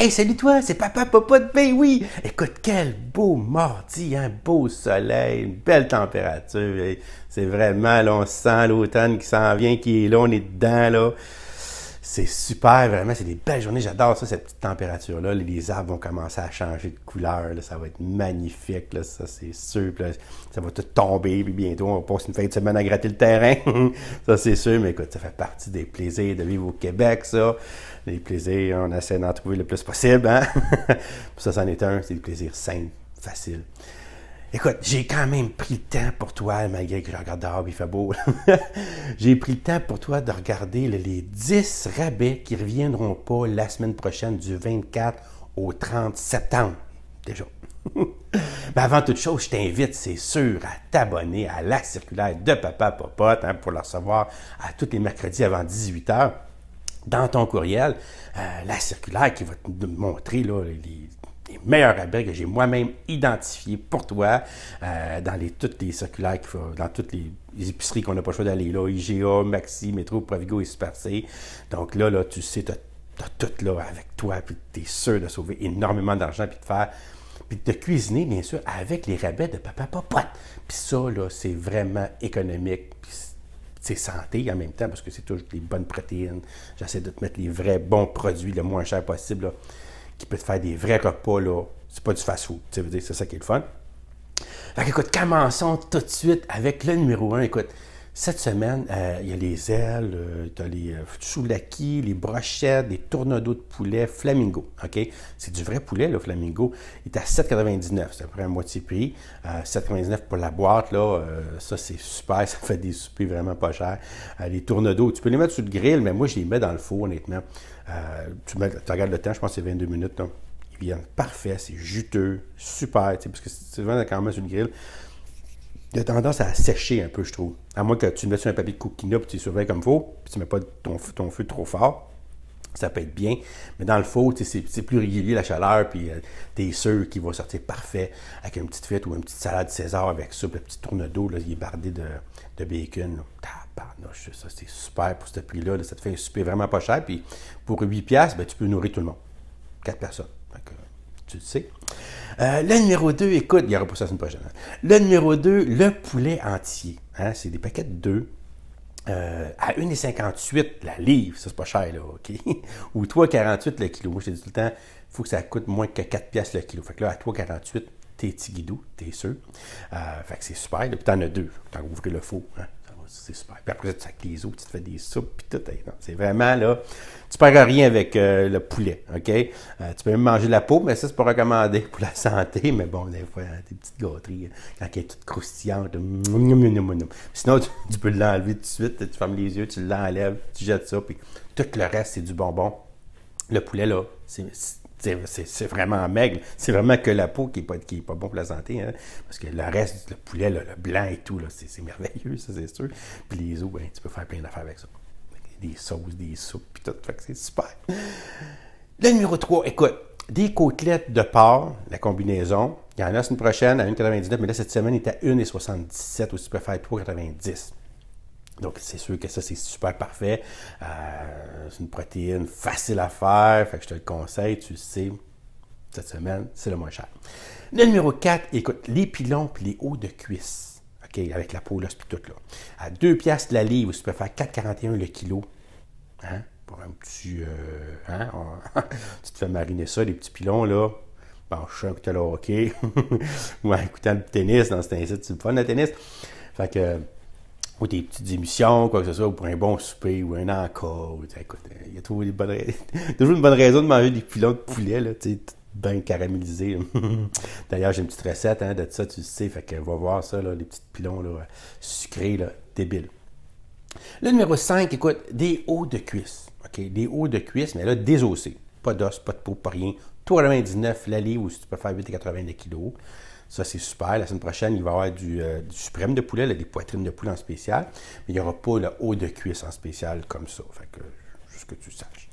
Hey, salut toi, c'est papa, papa de ben oui! Écoute, quel beau mardi, un hein, beau soleil, une belle température. C'est vraiment, là, on sent l'automne qui s'en vient, qui est là, on est dedans, là. C'est super, vraiment, c'est des belles journées. J'adore ça, cette petite température-là. Les arbres vont commencer à changer de couleur. Ça va être magnifique, ça, c'est sûr. ça va tout tomber. Puis bientôt, on va passer une fin de semaine à gratter le terrain. ça, c'est sûr. Mais écoute, ça fait partie des plaisirs de vivre au Québec, ça. Les plaisirs, on essaie d'en trouver le plus possible. Hein? ça, c'en est un. C'est des plaisirs simples, facile. Écoute, j'ai quand même pris le temps pour toi, malgré que je regarde dehors, il fait beau. j'ai pris le temps pour toi de regarder les 10 rabais qui ne reviendront pas la semaine prochaine du 24 au 30 septembre. Déjà. Mais avant toute chose, je t'invite, c'est sûr, à t'abonner à la circulaire de Papa Popote hein, pour la recevoir à tous les mercredis avant 18h dans ton courriel. Euh, la circulaire qui va te montrer les les meilleurs rabais que j'ai moi-même identifiés pour toi euh, dans les, toutes les circulaires, qu'il faut, dans toutes les, épiceries qu'on n'a pas le choix d'aller là, IGA, Maxi, Métro, Provigo et Super Donc là, là tu sais, tu as, tout là avec toi, puis tu es sûr de sauver énormément d'argent, puis de faire puis de cuisiner, bien sûr, avec les rabais de papa popote. Puis ça, là, c'est vraiment économique, c'est santé en même temps, parce que c'est toujours les bonnes protéines. J'essaie de te mettre les vrais bons produits le moins cher possible qui peut te faire des vrais repas, là. C'est pas du fast-food, tu dire, c'est ça qui est le fun. Fait que, écoute, commençons tout de suite avec le numéro 1. Écoute, cette semaine, euh, il y a les ailes, euh, tu as les euh, soulakis, les brochettes, des tornados de poulet, flamingo. OK? C'est du vrai poulet, le flamingo. Il est à 7,99. C'est à peu près à moitié prix. 7,99 pour la boîte, là. ça, c'est super. Ça fait des soupers vraiment pas chers. les tournadeaux, tu peux les mettre sur le grill, mais moi, je les mets dans le four, honnêtement. tu, regardes le temps, je pense que c'est 22 minutes. Là. Ils viennent parfaits, c'est juteux, super. Parce que c'est vraiment quand même sur le grill il a tendance à sécher un peu, je trouve. À moins que tu le mettes sur un papier de coquina puis tu surveilles comme il faut, puis tu ne mets pas ton, feu trop fort, ça peut être bien. Mais dans le faux, c'est plus régulier la chaleur, puis euh, t'es tu es sûr qu'il va sortir parfait avec une petite fête ou une petite salade César avec ça, le petit tourne d'eau, il est bardé de, bacon. c'est super pour ce prix-là. ça te fait un souper vraiment pas cher, puis pour 8$, ben, tu peux nourrir tout le monde. quatre personnes tu le sais. Euh, le numéro 2, écoute, il n'y aura pas ça la semaine prochaine. Hein. Le numéro 2, le poulet entier. Hein, c'est des paquets de 2. Euh, à 1,58 la livre, ça c'est pas cher là, OK? Ou 3,48 le kilo. Moi je dit dis tout le temps, il faut que ça coûte moins que 4 pièces le kilo. Fait que là, à 3,48, t'es tiguidou, t'es sûr. Euh, fait que c'est super. Puis t'en as deux. T'en ouvrir le faux. Hein? c'est super. Puis après, tu sacs les os, tu te fais des soupes, puis tout. c'est vraiment là. Tu ne perds rien avec euh, le poulet, OK? Euh, tu peux même manger la peau, mais ça, c'est pas recommandé pour la santé. Mais bon, des fois, tes hein, des petites gâteries, hein, quand elle est toute croustillante, euh, sinon, tu, tu peux l'enlever tout de suite. Tu fermes les yeux, tu l'enlèves, tu jettes ça, puis tout le reste, c'est du bonbon. Le poulet, là, c'est c'est vraiment maigre. C'est vraiment que la peau qui n'est pas, qui pas bon pour la santé. Hein. Parce que le reste, le poulet, le blanc et tout, c'est merveilleux, ça, c'est sûr. Puis les os, ben, tu peux faire plein d'affaires avec ça. Des sauces, des soupes, puis tout. Fait que c'est super. Le numéro 3, écoute, des côtelettes de porc, la combinaison. Il y en a, une prochaine à 1,99, mais là, cette semaine, il est à 1,77 ou tu peux faire 3,90. Donc, c'est sûr que ça, c'est super parfait. Euh, c'est une protéine facile à faire. Fait que je te le conseille, tu sais. Cette semaine, c'est le moins cher. Le numéro 4, écoute, les pilons et les hauts de cuisse. OK, avec la peau, là, c'est tout, là. À 2 piastres la livre, tu peux faire 4,41 le kilo. Hein? Pour un petit... Euh, hein? tu te fais mariner ça, les petits pilons, là je suis que tu le hockey ou en écoutant le tennis dans cet ci tu me fais le tennis. Fait que ou des petites émissions, quoi que ce soit, ou pour un bon souper, ou un encore. écoute, euh, il y a toujours, une bonne raison de manger des pilons de poulet, là, tu bien caramélisé. D'ailleurs, j'ai une petite recette hein, de ça, tu le sais, fait que va voir ça, là, les petits pilons là, sucrés, là, débiles. Le numéro 5, écoute, des hauts de cuisse. ok Des hauts de cuisse, mais là, désossés. Pas d'os, pas de peau, pas rien, 99 l'allée ou si tu peux faire 8,80 le kilo. Ça, c'est super. La semaine prochaine, il va y avoir du, euh, suprême de poulet, des poitrines de poulet en spécial, mais il n'y aura pas le haut de cuisse en spécial comme ça. Fait que, juste que tu saches.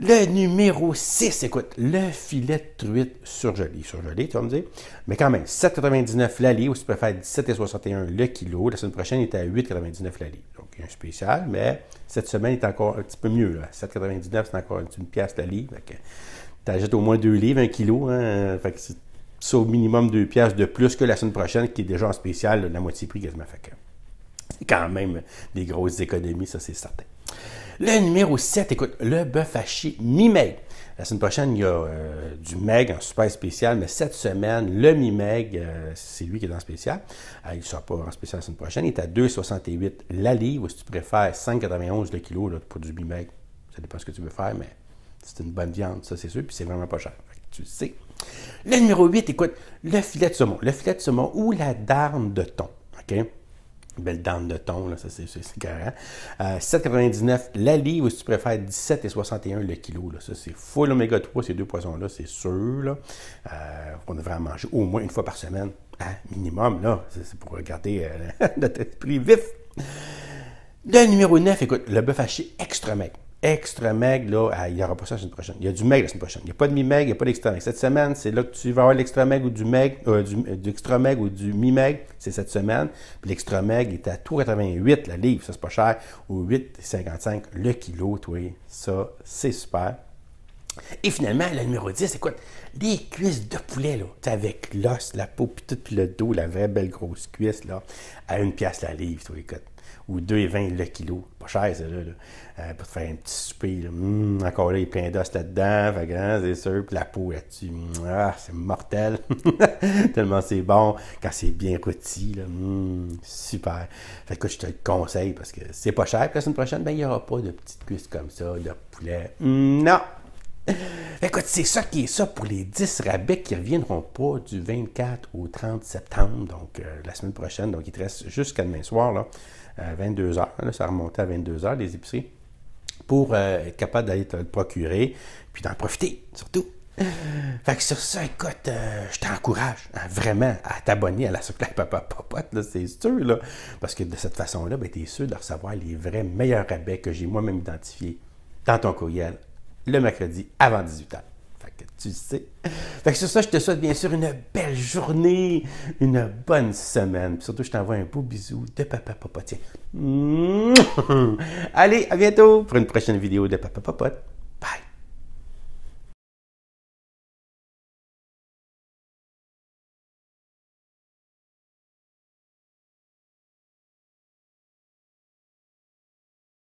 Le numéro 6, écoute, le filet de truite surgelé. Surgelé, tu vas me dire. Mais quand même, 7,99 l'allée ou si tu préfères 17,61 le kilo. La semaine prochaine, il est à 8,99 l'allée. Donc, il y a un spécial, mais cette semaine, il est encore un petit peu mieux. 7,99, c'est encore une pièce que, achètes au moins deux livres, un kilo. Hein, fait que c'est au minimum deux pièces de plus que la semaine prochaine, qui est déjà en spécial, la moitié prix quasiment. Fait que c'est quand même des grosses économies, ça c'est certain. Le numéro 7, écoute, le bœuf haché mi-meg. La semaine prochaine, il y a euh, du meg en super spécial, mais cette semaine, le mi-meg, euh, c'est lui qui est en spécial. Euh, il ne sera pas en spécial la semaine prochaine. Il est à 2,68 la livre, ou si tu préfères 5,91 le kilo là, pour du mi-meg. Ça dépend ce que tu veux faire, mais c'est une bonne viande, ça c'est sûr, puis c'est vraiment pas cher. Tu sais. Le numéro 8, écoute, le filet de saumon. Le filet de saumon ou la darne de thon. OK? belle dame de thon, là, ça c'est carré. 7,99 hein? euh, la livre, ou si tu préfères 17,61 le kilo. Là, ça c'est full oméga 3, ces deux poissons-là, c'est sûr. Là. Euh, on devrait en manger au moins une fois par semaine, à hein, minimum. là. C'est pour garder euh, la notre esprit vif. Le numéro 9, écoute, le bœuf haché extra maigre extra Meg, là, ah, il n'y aura pas ça la semaine prochaine. Il y a du maigre la semaine prochaine. Il n'y a pas de mi meg il n'y a pas d'extra maigre. Cette semaine, c'est là que tu vas avoir l'extra maigre ou du Meg, euh, euh, du, extra Meg ou du mi meg c'est cette semaine. Puis l'extra maigre est à tout la livre, ça c'est pas cher, ou 8,55 le kilo, toi. Ça, c'est super. Et finalement, le numéro 10, écoute, les cuisses de poulet, là, avec l'os, la peau, puis tout, puis le dos, la vraie belle grosse cuisse, là, à une pièce la livre, toi, écoute ou 2,20 le kilo. Pas cher, c'est là, euh, pour te faire un petit souper. Là. Mmh, encore là, il y a plein d'os là-dedans. Hein, c'est sûr. Puis la peau là-dessus, mmh, ah, c'est mortel. Tellement c'est bon quand c'est bien rôti. Là. Mmh, super. Fait que je te le conseille parce que c'est pas cher. Puis la semaine prochaine, ben, il n'y aura pas de petites cuisses comme ça, de poulet. non! Écoute, c'est ça qui est ça pour les 10 rabais qui ne reviendront pas du 24 au 30 septembre, donc euh, la semaine prochaine. Donc, il te reste jusqu'à demain soir. Là. 22 h ça remontait à 22 h les épiceries, pour euh, être capable d'aller te le procurer, puis d'en profiter, surtout. Fait que sur ça, écoute, euh, je t'encourage hein, vraiment à t'abonner à la Socle Papa Popote, là, c'est sûr, là, parce que de cette façon-là, ben, tu es sûr de recevoir les vrais meilleurs rabais que j'ai moi-même identifiés dans ton courriel le mercredi avant 18h que tu sais. Fait que sur ça, je te souhaite bien sûr une belle journée, une bonne semaine. Puis surtout, je t'envoie un beau bisou de Papa Popotier. Allez, à bientôt pour une prochaine vidéo de Papa Popote.